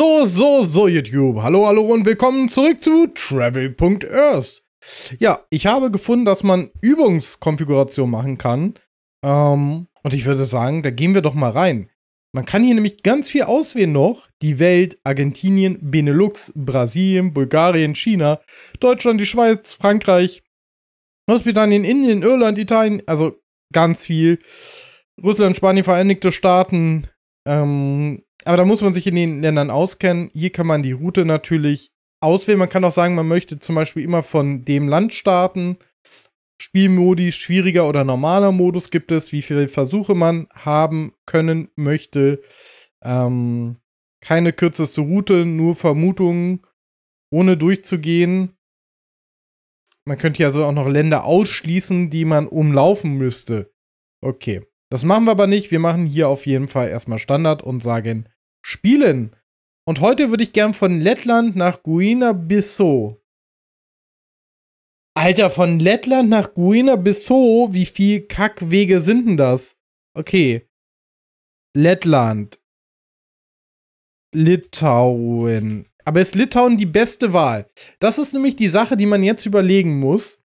So, so, so, YouTube. Hallo, hallo und willkommen zurück zu Travel.Earth. Ja, ich habe gefunden, dass man Übungskonfiguration machen kann. Ähm, und ich würde sagen, da gehen wir doch mal rein. Man kann hier nämlich ganz viel auswählen noch. Die Welt, Argentinien, Benelux, Brasilien, Bulgarien, China, Deutschland, die Schweiz, Frankreich, Großbritannien, Indien, Irland, Italien. Also ganz viel. Russland, Spanien, Vereinigte Staaten, ähm, aber da muss man sich in den Ländern auskennen. Hier kann man die Route natürlich auswählen. Man kann auch sagen, man möchte zum Beispiel immer von dem Land starten. Spielmodi, schwieriger oder normaler Modus gibt es, wie viele Versuche man haben können möchte. Ähm, keine kürzeste Route, nur Vermutungen, ohne durchzugehen. Man könnte ja so auch noch Länder ausschließen, die man umlaufen müsste. Okay. Das machen wir aber nicht. Wir machen hier auf jeden Fall erstmal Standard und sagen Spielen. Und heute würde ich gern von Lettland nach Guinea-Bissau. Alter, von Lettland nach Guinea-Bissau, wie viel Kackwege sind denn das? Okay. Lettland. Litauen. Aber ist Litauen die beste Wahl? Das ist nämlich die Sache, die man jetzt überlegen muss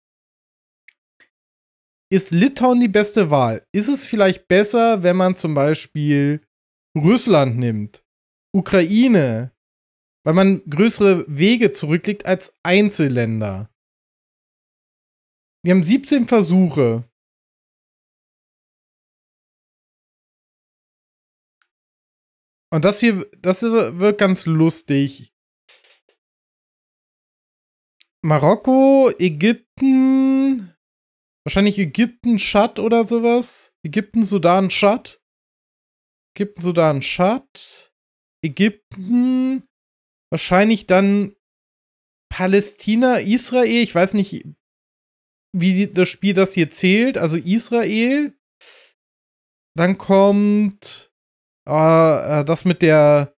ist Litauen die beste Wahl? Ist es vielleicht besser, wenn man zum Beispiel Russland nimmt, Ukraine, weil man größere Wege zurücklegt als Einzelländer? Wir haben 17 Versuche. Und das hier, das wird ganz lustig. Marokko, Ägypten, Wahrscheinlich Ägypten, Schad oder sowas. Ägypten, Sudan, Schad. Ägypten, Sudan, Schad. Ägypten. Wahrscheinlich dann Palästina, Israel. Ich weiß nicht, wie das Spiel das hier zählt. Also Israel. Dann kommt ah, äh, das mit der.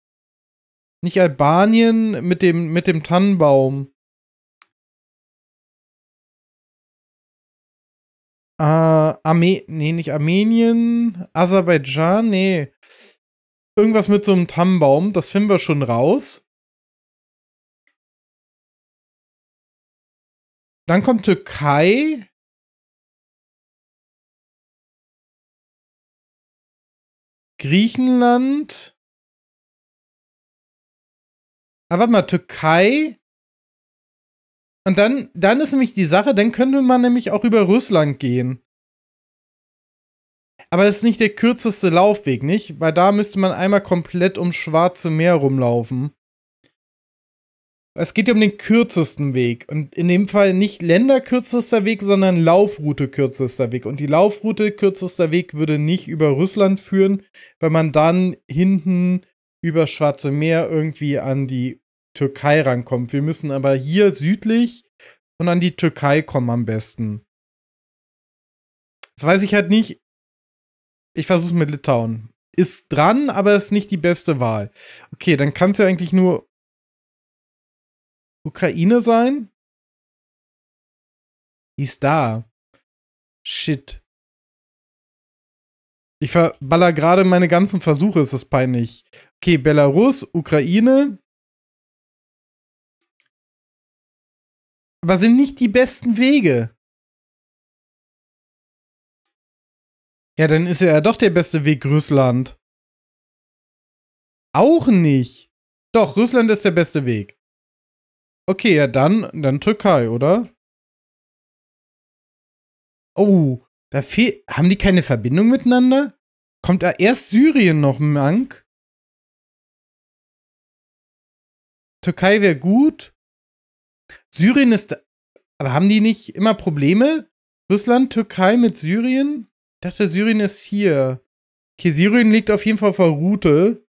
Nicht Albanien, mit dem, mit dem Tannenbaum. Äh, Arme nee, nicht Armenien, Aserbaidschan, nee. Irgendwas mit so einem Tannenbaum, das finden wir schon raus. Dann kommt Türkei. Griechenland. Ah, warte mal, Türkei. Und dann, dann ist nämlich die Sache, dann könnte man nämlich auch über Russland gehen. Aber das ist nicht der kürzeste Laufweg, nicht? Weil da müsste man einmal komplett ums Schwarze Meer rumlaufen. Es geht ja um den kürzesten Weg. Und in dem Fall nicht länderkürzester Weg, sondern Laufroute kürzester Weg. Und die Laufroute kürzester Weg würde nicht über Russland führen, weil man dann hinten über Schwarze Meer irgendwie an die Türkei rankommt. Wir müssen aber hier südlich und an die Türkei kommen am besten. Das weiß ich halt nicht. Ich versuche mit Litauen. Ist dran, aber ist nicht die beste Wahl. Okay, dann kann es ja eigentlich nur Ukraine sein. Die ist da. Shit. Ich verballer gerade meine ganzen Versuche, ist das peinlich. Okay, Belarus, Ukraine, aber sind nicht die besten Wege. Ja, dann ist ja doch der beste Weg Russland. Auch nicht. Doch, Russland ist der beste Weg. Okay, ja, dann, dann Türkei, oder? Oh, da fehlt. Haben die keine Verbindung miteinander? Kommt da erst Syrien noch Mank? Türkei wäre gut. Syrien ist. Aber haben die nicht immer Probleme? Russland, Türkei mit Syrien? Ich dachte, Syrien ist hier. Okay, Syrien liegt auf jeden Fall vor Route.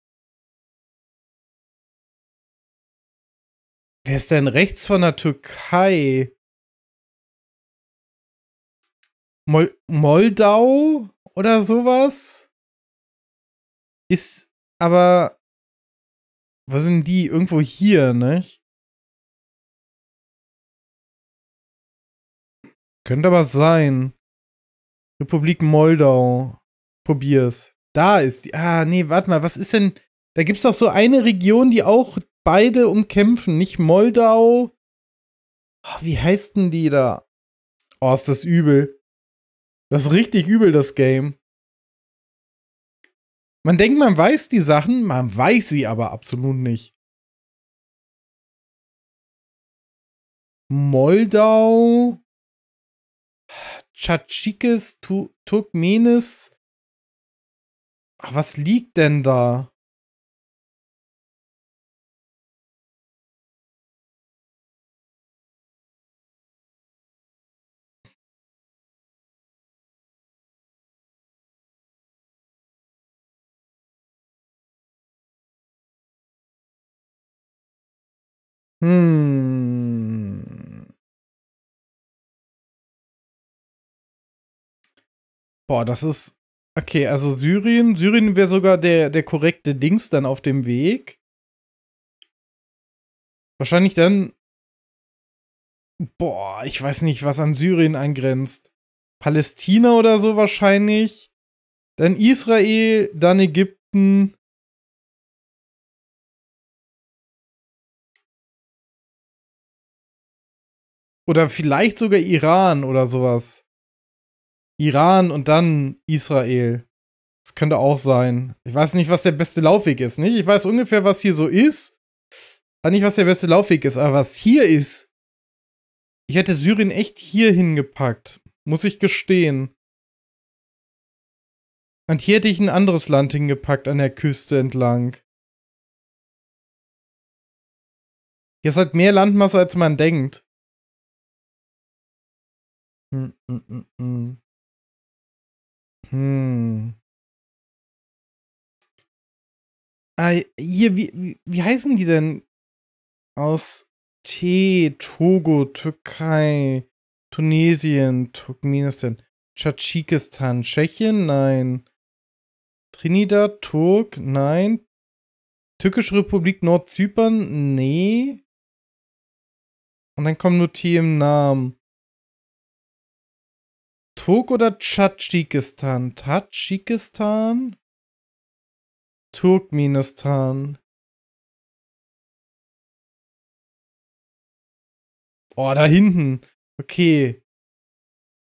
Wer ist denn rechts von der Türkei? Mol Moldau oder sowas? Ist aber. Was sind die? Irgendwo hier, nicht? Könnte aber sein. Republik Moldau. Probier's. Da ist die. Ah, nee, warte mal, was ist denn. Da gibt's doch so eine Region, die auch beide umkämpfen. Nicht Moldau. Ach, wie heißt denn die da? Oh, ist das übel. Das ist richtig übel, das Game. Man denkt, man weiß die Sachen, man weiß sie aber absolut nicht. Moldau. Tschatschikis, tu, Turkmenis. Ach, was liegt denn da? Hmm. Boah, das ist. Okay, also Syrien. Syrien wäre sogar der, der korrekte Dings dann auf dem Weg. Wahrscheinlich dann. Boah, ich weiß nicht, was an Syrien angrenzt. Palästina oder so wahrscheinlich. Dann Israel, dann Ägypten. Oder vielleicht sogar Iran oder sowas. Iran und dann Israel. Das könnte auch sein. Ich weiß nicht, was der beste Laufweg ist, nicht? Ich weiß ungefähr, was hier so ist. Aber nicht, was der beste Laufweg ist, aber was hier ist. Ich hätte Syrien echt hier hingepackt. Muss ich gestehen. Und hier hätte ich ein anderes Land hingepackt an der Küste entlang. Hier ist halt mehr Landmasse, als man denkt. Mm, mm, mm, hm. Ah, hier, wie, wie, wie heißen die denn? Aus T, Togo, Türkei, Tunesien, Turkmenistan, Tschadschikistan, Tschechien, nein. Trinidad, Turk, nein. Türkische Republik Nordzypern, nee. Und dann kommen nur T im Namen. Turk oder Tschadschikistan? Tadschikistan? Turkmenistan. Oh, da hinten. Okay.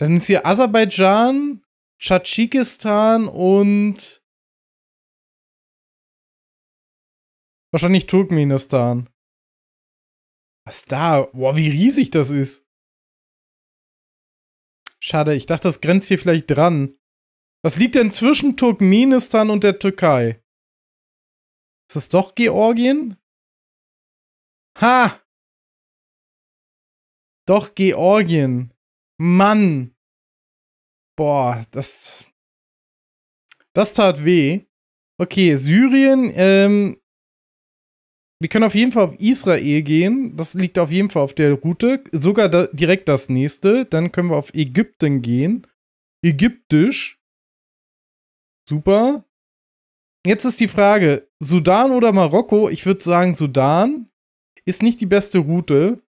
Dann ist hier Aserbaidschan, Tschadschikistan und wahrscheinlich Turkmenistan. Was da? Boah, wie riesig das ist. Schade, ich dachte, das grenzt hier vielleicht dran. Was liegt denn zwischen Turkmenistan und der Türkei? Ist das doch Georgien? Ha! Doch Georgien. Mann! Boah, das. Das tat weh. Okay, Syrien ähm, wir können auf jeden Fall auf Israel gehen. Das liegt auf jeden Fall auf der Route. Sogar da, direkt das nächste. Dann können wir auf Ägypten gehen. Ägyptisch. Super. Jetzt ist die Frage: Sudan oder Marokko? Ich würde sagen, Sudan ist nicht die beste Route.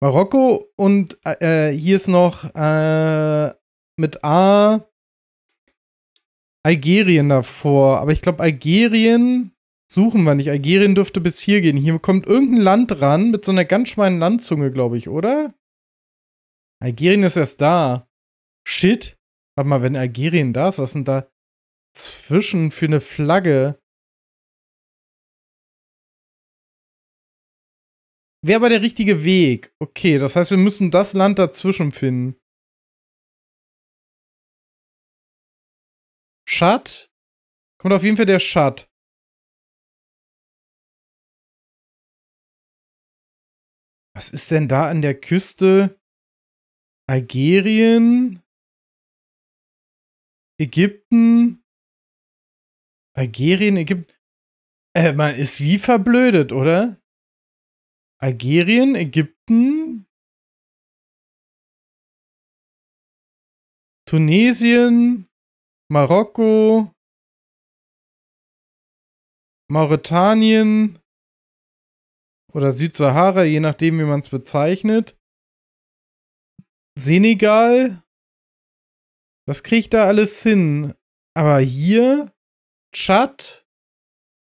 Marokko und äh, äh hier ist noch äh, mit A Algerien davor. Aber ich glaube, Algerien suchen wir nicht. Algerien dürfte bis hier gehen. Hier kommt irgendein Land ran mit so einer ganz schmalen Landzunge, glaube ich, oder? Algerien ist erst da. Shit. Warte mal, wenn Algerien da ist, was sind da zwischen für eine Flagge? Wäre aber der richtige Weg. Okay, das heißt, wir müssen das Land dazwischen finden. Shut? Kommt auf jeden Fall der Shut. Was ist denn da an der Küste? Algerien? Ägypten? Algerien, Ägypten. Äh, man ist wie verblödet, oder? Algerien, Ägypten, Tunesien, Marokko, Mauretanien oder Südsahara, je nachdem, wie man es bezeichnet. Senegal. Das kriegt da alles hin. Aber hier, Tschad,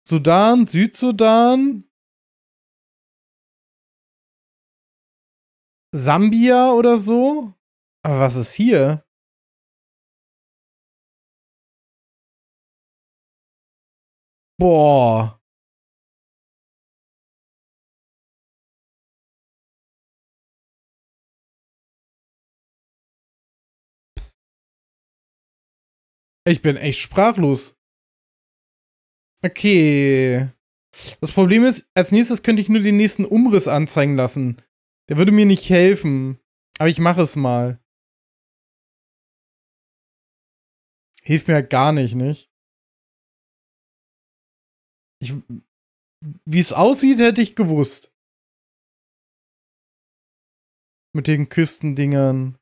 Sudan, Südsudan, Sambia oder so. Aber was ist hier? Boah. Ich bin echt sprachlos. Okay. Das Problem ist, als nächstes könnte ich nur den nächsten Umriss anzeigen lassen. Der würde mir nicht helfen. Aber ich mache es mal. Hilft mir halt gar nicht, nicht? Wie es aussieht, hätte ich gewusst. Mit den Küstendingern.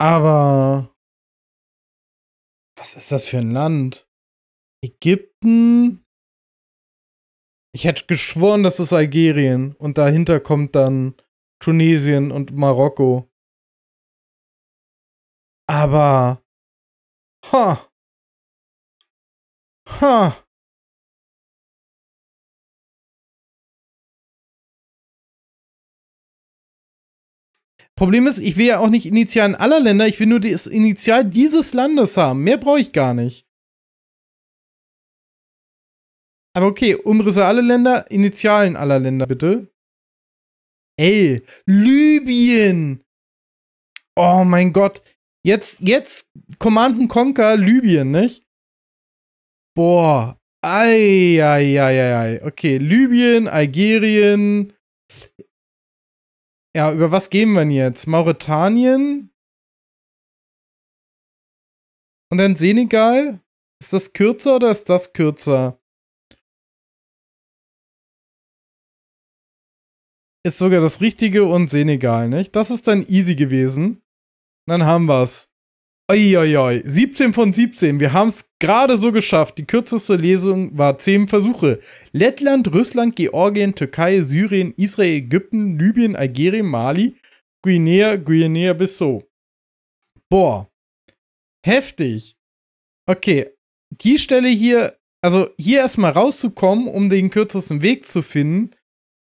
Aber was ist das für ein Land? Ägypten? Ich hätte geschworen, das ist Algerien und dahinter kommt dann Tunesien und Marokko. Aber. Ha! Ha! Problem ist, ich will ja auch nicht Initialen aller Länder, ich will nur das Initial dieses Landes haben. Mehr brauche ich gar nicht. Aber okay, Umrisse aller Länder, Initialen aller Länder, bitte. Ey, Libyen! Oh mein Gott, Jetzt, jetzt Command Conquer Libyen, nicht? Boah. Ei, ei, ei, ei, Okay, Libyen, Algerien. Ja, über was gehen wir denn jetzt? Mauretanien? Und dann Senegal? Ist das kürzer oder ist das kürzer? Ist sogar das Richtige und Senegal, nicht? Das ist dann easy gewesen. Dann haben wir's. Uiuiui. 17 von 17. Wir haben es gerade so geschafft. Die kürzeste Lesung war 10 Versuche. Lettland, Russland, Georgien, Türkei, Syrien, Israel, Ägypten, Libyen, Algerien, Mali, Guinea, guinea bis so. Boah. Heftig. Okay. Die Stelle hier, also hier erstmal rauszukommen, um den kürzesten Weg zu finden,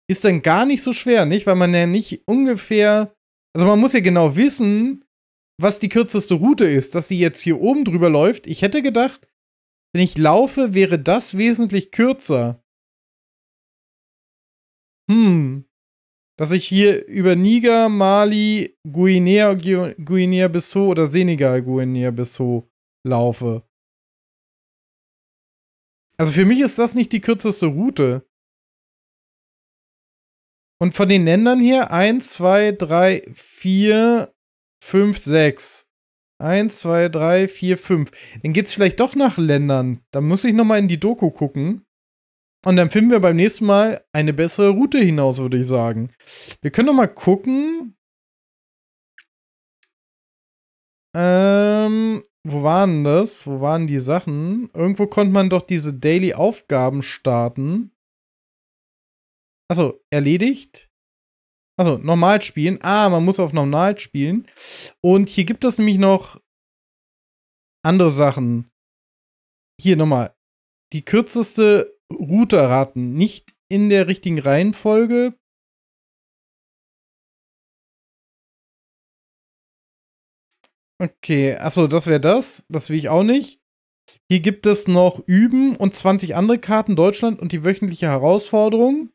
ist dann gar nicht so schwer, nicht? Weil man ja nicht ungefähr, also man muss ja genau wissen, was die kürzeste Route ist, dass sie jetzt hier oben drüber läuft. Ich hätte gedacht, wenn ich laufe, wäre das wesentlich kürzer. Hm. Dass ich hier über Niger, Mali, Guinea, Guinea-Bissau oder Senegal, Guinea-Bissau laufe. Also für mich ist das nicht die kürzeste Route. Und von den Ländern hier, 1, 2, 3, 4, 5, 6. 1, 2, 3, 4, 5. Dann geht es vielleicht doch nach Ländern. Dann muss ich nochmal in die Doku gucken. Und dann finden wir beim nächsten Mal eine bessere Route hinaus, würde ich sagen. Wir können nochmal gucken. Ähm, wo waren das? Wo waren die Sachen? Irgendwo konnte man doch diese Daily-Aufgaben starten. Also, erledigt. Also normal spielen. Ah, man muss auf normal spielen. Und hier gibt es nämlich noch andere Sachen. Hier nochmal. Die kürzeste Route erraten. Nicht in der richtigen Reihenfolge. Okay, achso, das wäre das. Das will ich auch nicht. Hier gibt es noch Üben und 20 andere Karten Deutschland und die wöchentliche Herausforderung.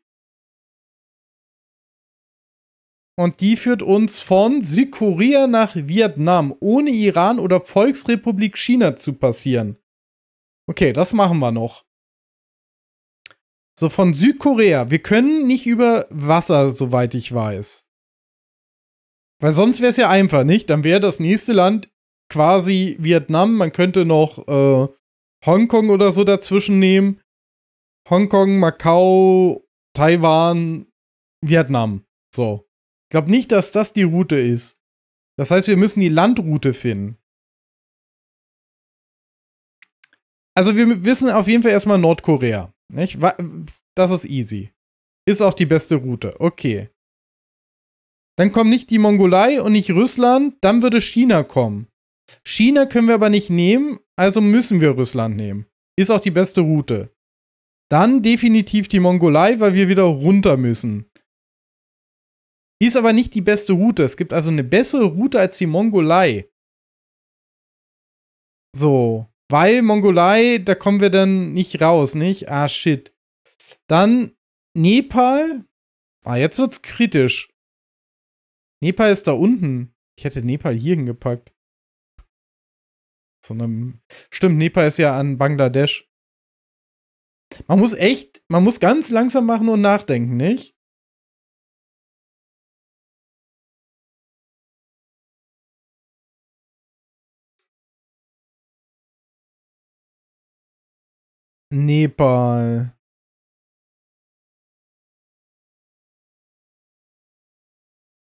Und die führt uns von Südkorea nach Vietnam, ohne Iran oder Volksrepublik China zu passieren. Okay, das machen wir noch. So, von Südkorea. Wir können nicht über Wasser, soweit ich weiß. Weil sonst wäre es ja einfach, nicht? Dann wäre das nächste Land quasi Vietnam. Man könnte noch äh, Hongkong oder so dazwischen nehmen. Hongkong, Macau, Taiwan, Vietnam. So glaube nicht, dass das die Route ist. Das heißt, wir müssen die Landroute finden. Also wir wissen auf jeden Fall erstmal Nordkorea. Nicht? Das ist easy. Ist auch die beste Route. Okay. Dann kommen nicht die Mongolei und nicht Russland, dann würde China kommen. China können wir aber nicht nehmen, also müssen wir Russland nehmen. Ist auch die beste Route. Dann definitiv die Mongolei, weil wir wieder runter müssen. Die ist aber nicht die beste Route. Es gibt also eine bessere Route als die Mongolei. So. Weil Mongolei, da kommen wir dann nicht raus, nicht? Ah, shit. Dann Nepal. Ah, jetzt wird's kritisch. Nepal ist da unten. Ich hätte Nepal hier hingepackt. So einem. Stimmt, Nepal ist ja an Bangladesch. Man muss echt, man muss ganz langsam machen und nachdenken, nicht? Nepal.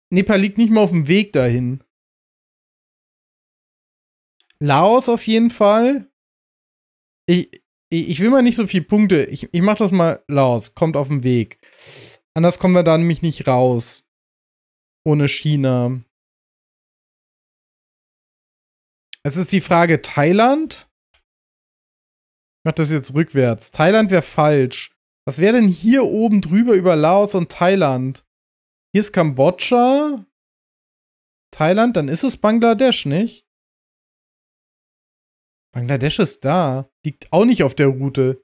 Nepal liegt nicht mal auf dem Weg dahin. Laos auf jeden Fall. Ich, ich, ich will mal nicht so viele Punkte. Ich, ich mach das mal Laos. Kommt auf den Weg. Anders kommen wir da nämlich nicht raus. Ohne China. Es ist die Frage Thailand. Ich mach das jetzt rückwärts. Thailand wäre falsch. Was wäre denn hier oben drüber über Laos und Thailand? Hier ist Kambodscha. Thailand, dann ist es Bangladesch, nicht? Bangladesch ist da. Liegt auch nicht auf der Route.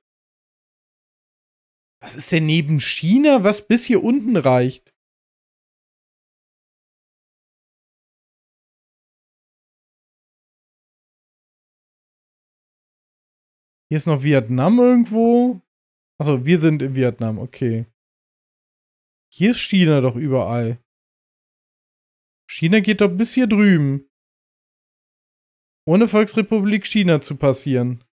Was ist denn neben China, was bis hier unten reicht? Hier ist noch Vietnam irgendwo. Achso, wir sind in Vietnam, okay. Hier ist China doch überall. China geht doch bis hier drüben. Ohne Volksrepublik China zu passieren.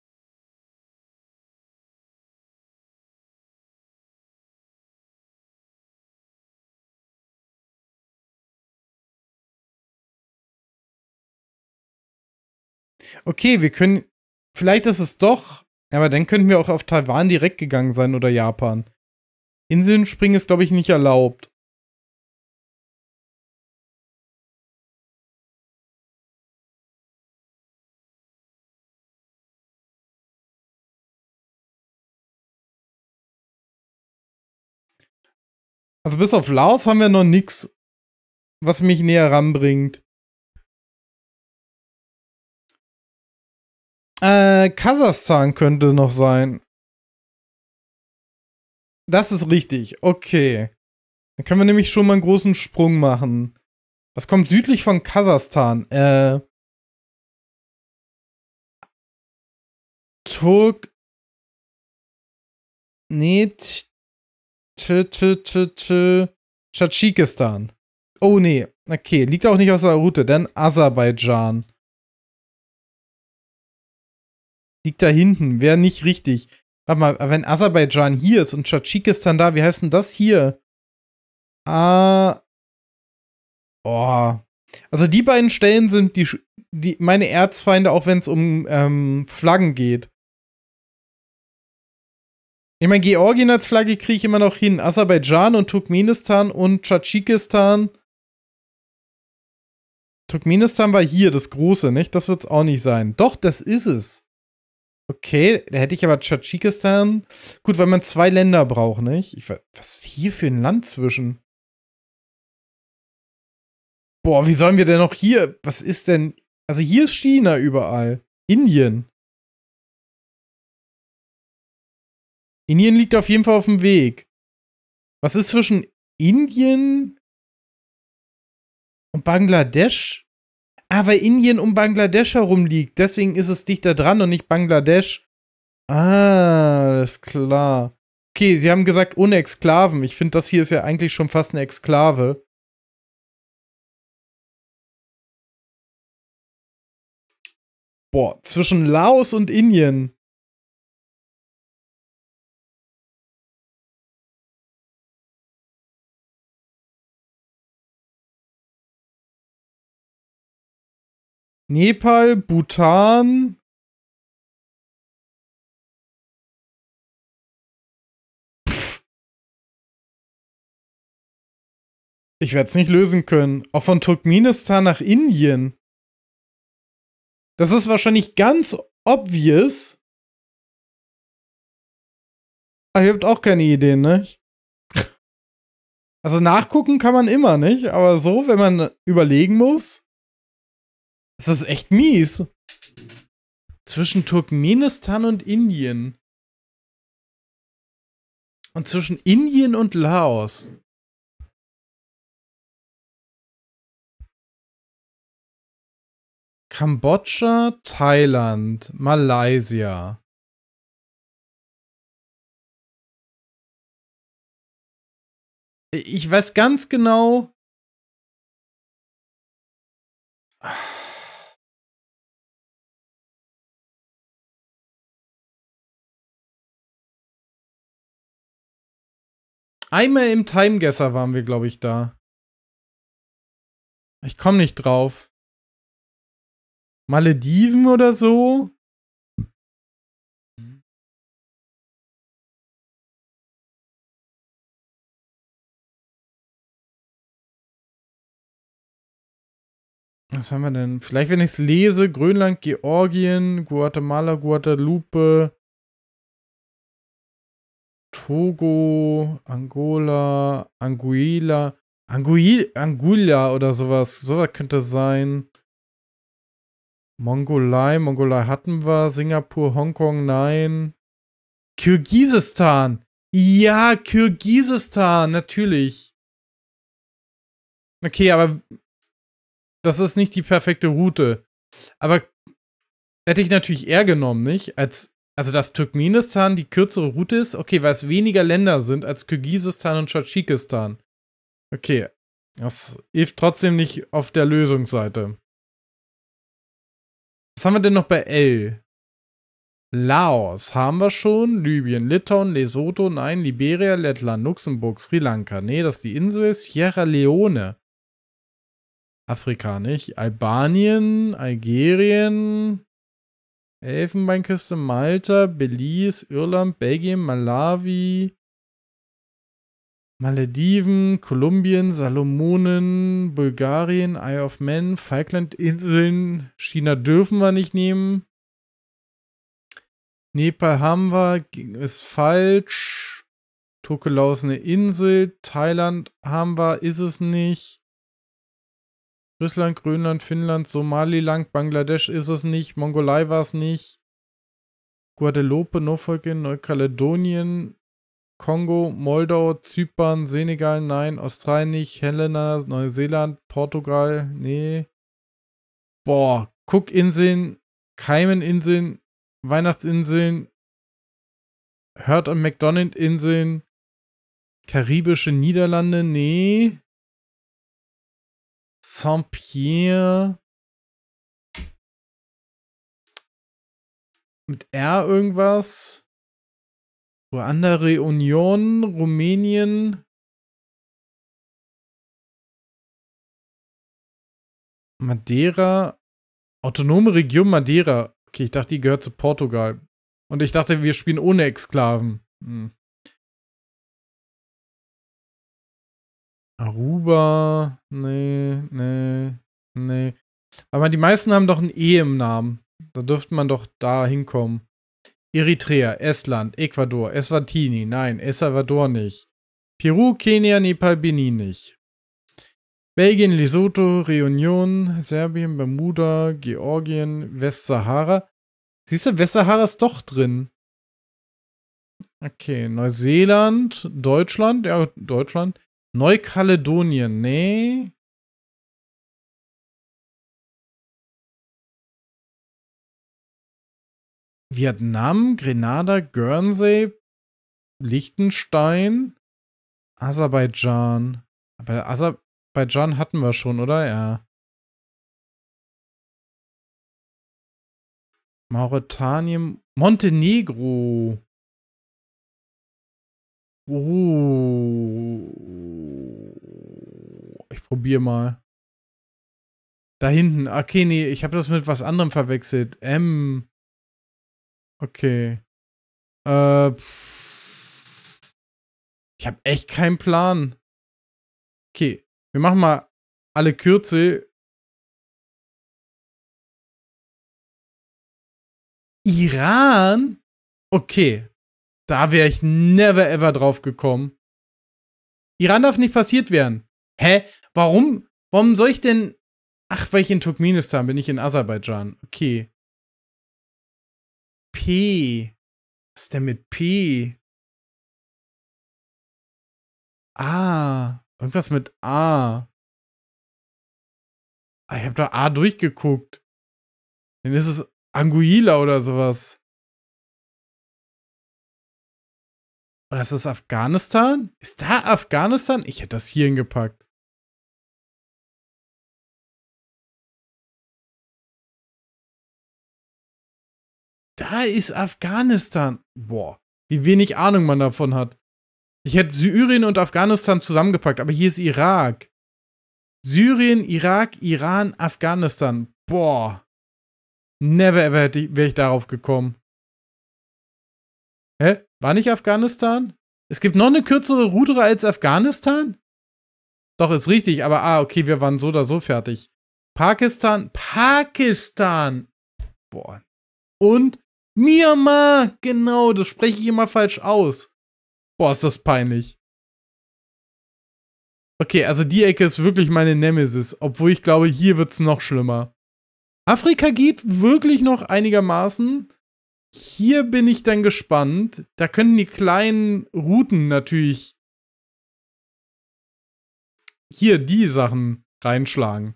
Okay, wir können. Vielleicht ist es doch ja, aber dann könnten wir auch auf Taiwan direkt gegangen sein oder Japan. Inseln springen ist, glaube ich, nicht erlaubt. Also bis auf Laos haben wir noch nichts, was mich näher ranbringt. Äh, Kasachstan könnte noch sein. Das ist richtig. Okay. Dann können wir nämlich schon mal einen großen Sprung machen. Was kommt südlich von Kasachstan? Äh. Turk. Nee. T. T. T. Tadschikistan. Oh nee. Okay, liegt auch nicht aus der Route, denn Aserbaidschan. Liegt da hinten, wäre nicht richtig. Warte mal, wenn Aserbaidschan hier ist und Tschadschikistan da, wie heißt denn das hier? Ah. Boah. Also die beiden Stellen sind die, die meine Erzfeinde, auch wenn es um ähm, Flaggen geht. Ich meine, Georgien als Flagge kriege ich immer noch hin. Aserbaidschan und Turkmenistan und Tschadschikistan. Turkmenistan war hier das Große, nicht? Das wird es auch nicht sein. Doch, das ist es. Okay, da hätte ich aber Tschadschikistan. Gut, weil man zwei Länder braucht, nicht? Ich, was ist hier für ein Land zwischen? Boah, wie sollen wir denn noch hier? Was ist denn? Also hier ist China überall. Indien. Indien liegt auf jeden Fall auf dem Weg. Was ist zwischen Indien und Bangladesch? Ah, weil Indien um Bangladesch herumliegt. Deswegen ist es dichter dran und nicht Bangladesch. Ah, ist klar. Okay, sie haben gesagt ohne Exklaven. Ich finde, das hier ist ja eigentlich schon fast eine Exklave. Boah, zwischen Laos und Indien. Nepal, Bhutan. Pff. Ich werde es nicht lösen können. Auch von Turkmenistan nach Indien. Das ist wahrscheinlich ganz obvious. Aber ah, ihr habt auch keine Ideen, ne? Also nachgucken kann man immer, nicht? Aber so, wenn man überlegen muss. Das ist echt mies. Zwischen Turkmenistan und Indien. Und zwischen Indien und Laos. Kambodscha, Thailand, Malaysia. Ich weiß ganz genau, Einmal im Timeguesser waren wir, glaube ich, da. Ich komme nicht drauf. Malediven oder so? Was haben wir denn? Vielleicht, wenn ich es lese, Grönland, Georgien, Guatemala, Guadalupe, Togo, Angola, Anguilla, Anguilla, Anguilla oder sowas. Sowas könnte sein. Mongolei, Mongolei hatten wir. Singapur, Hongkong, nein. Kirgisistan. Ja, Kirgisistan, natürlich. Okay, aber das ist nicht die perfekte Route. Aber hätte ich natürlich eher genommen, nicht? Als also dass Turkmenistan die kürzere Route ist, okay, weil es weniger Länder sind als Kirgisistan und Tschadschikistan. Okay, das hilft trotzdem nicht auf der Lösungsseite. Was haben wir denn noch bei L? Laos haben wir schon, Libyen, Litauen, Lesotho, nein, Liberia, Lettland, Luxemburg, Sri Lanka, nee, das ist die Insel, Sierra Leone. Afrika nicht, Albanien, Algerien, Elfenbeinküste, Malta, Belize, Irland, Belgien, Malawi, Malediven, Kolumbien, Salomonen, Bulgarien, Isle of Man, Falklandinseln, China dürfen wir nicht nehmen. Nepal haben wir, ist falsch. Tokelau ist eine Insel. Thailand haben wir, ist es nicht. Russland, Grönland, Finnland, Somaliland, Bangladesch ist es nicht, Mongolei war es nicht, Guadeloupe, Norfolk, Neukaledonien, Kongo, Moldau, Zypern, Senegal, nein, Australien nicht, Helena, Neuseeland, Portugal, nee. Boah, Cookinseln, Cayman-Inseln, Weihnachtsinseln, Heard und McDonald-Inseln, Karibische Niederlande, nee. Saint-Pierre mit R irgendwas. Ruanda, Reunion, Rumänien. Madeira. Autonome Region Madeira. Okay, ich dachte, die gehört zu Portugal. Und ich dachte, wir spielen ohne Exklaven. Hm. Aruba, nee, nee, nee. Aber die meisten haben doch ein E im Namen. Da dürfte man doch da hinkommen. Eritrea, Estland, Ecuador, Eswatini, nein, El Salvador nicht. Peru, Kenia, Nepal, Benin nicht. Belgien, Lesotho, Reunion, Serbien, Bermuda, Georgien, Westsahara. Siehst du, Westsahara ist doch drin. Okay, Neuseeland, Deutschland, ja, Deutschland. Neukaledonien, nee. Vietnam, Grenada, Guernsey, Liechtenstein, Aserbaidschan. Aber Aserbaidschan hatten wir schon, oder? Ja. Mauretanien, Montenegro. Oh. Ich probiere mal. Da hinten. Ah, okay, nee, ich habe das mit was anderem verwechselt. M. Okay. Äh. Ich habe echt keinen Plan. Okay, wir machen mal alle Kürze. Iran? Okay, da wäre ich never ever drauf gekommen. Iran darf nicht passiert werden. Hä? Warum? Warum soll ich denn. Ach, weil ich in Turkmenistan bin, ich in Aserbaidschan. Okay. P. Was ist denn mit P? A. Irgendwas mit A. Ah, ich habe da A durchgeguckt. Dann ist es Anguilla oder sowas. Oder ist das Afghanistan? Ist da Afghanistan? Ich hätte das hier hingepackt. Da ist Afghanistan. Boah, wie wenig Ahnung man davon hat. Ich hätte Syrien und Afghanistan zusammengepackt, aber hier ist Irak. Syrien, Irak, Iran, Afghanistan. Boah. Never ever wäre ich darauf gekommen. Hä? War nicht Afghanistan? Es gibt noch eine kürzere Route als Afghanistan? Doch, ist richtig, aber ah, okay, wir waren so oder so fertig. Pakistan, Pakistan! Boah. Und Myanmar! Genau, das spreche ich immer falsch aus. Boah, ist das peinlich. Okay, also die Ecke ist wirklich meine Nemesis, obwohl ich glaube, hier wird es noch schlimmer. Afrika geht wirklich noch einigermaßen hier bin ich dann gespannt. Da können die kleinen Routen natürlich hier die Sachen reinschlagen.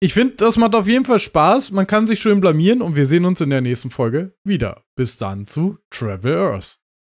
Ich finde, das macht auf jeden Fall Spaß. Man kann sich schön blamieren und wir sehen uns in der nächsten Folge wieder. Bis dann zu Travel Earth.